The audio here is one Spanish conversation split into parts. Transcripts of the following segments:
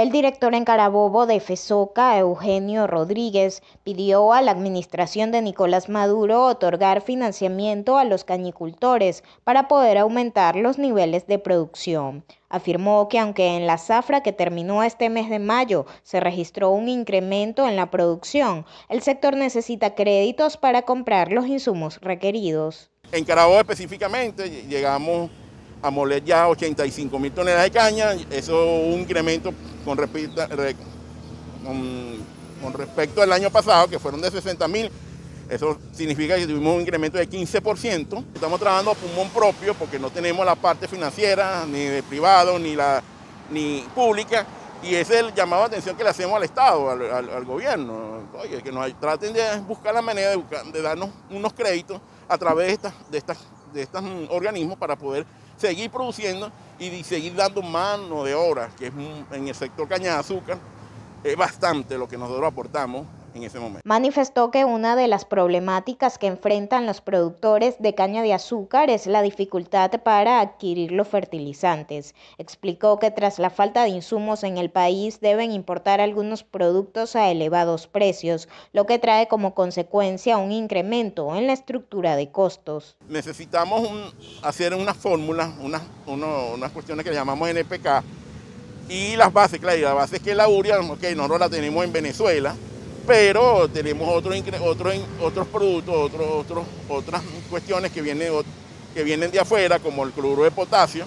El director en Carabobo de FESOCA, Eugenio Rodríguez, pidió a la administración de Nicolás Maduro otorgar financiamiento a los cañicultores para poder aumentar los niveles de producción. Afirmó que aunque en la zafra que terminó este mes de mayo se registró un incremento en la producción, el sector necesita créditos para comprar los insumos requeridos. En Carabobo específicamente llegamos a moler ya 85 mil toneladas de caña, eso es un incremento con respecto, con, respecto al año pasado, que fueron de 60 mil. Eso significa que tuvimos un incremento de 15%. Estamos trabajando a pulmón propio porque no tenemos la parte financiera, ni de privado, ni, la, ni pública. Y es el llamado de atención que le hacemos al Estado, al, gobierno. Oye, que nos traten de buscar la manera de, darnos unos créditos a través de, estas, de, de estos organismos para poder seguir produciendo y seguir dando mano de obra, que es en el sector caña de azúcar, es bastante lo que nosotros aportamos en ese momento. Manifestó que una de las problemáticas que enfrentan los productores de caña de azúcar es la dificultad para adquirir los fertilizantes. Explicó que tras la falta de insumos en el país deben importar algunos productos a elevados precios, lo que trae como consecuencia un incremento en la estructura de costos. Necesitamos hacer una fórmula, unas, cuestiones que llamamos NPK, y las bases, claro, y la base es que la uria, ok, no la tenemos en Venezuela, pero tenemos otros otros productos, otras cuestiones que vienen, que vienen de afuera, como el cloruro de potasio,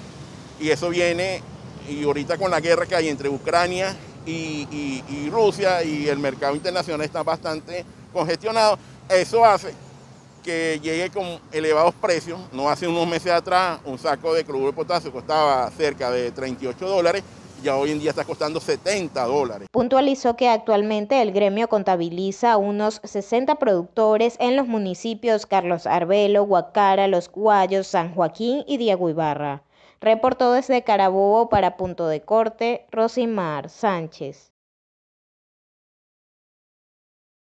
y eso viene, y ahorita con la guerra que hay entre Ucrania y, y Rusia, y el mercado internacional está bastante congestionado, eso hace que llegue con elevados precios. No hace unos meses atrás, un saco de cloruro de potasio costaba cerca de 38 dólares ya hoy en día está costando 70 dólares. Puntualizó que actualmente el gremio contabiliza unos 60 productores en los municipios Carlos Arbelo, Guacara, Los Guayos, San Joaquín y Diego Ibarra. Reportó desde Carabobo para Punto de Corte, Rosimar Sánchez.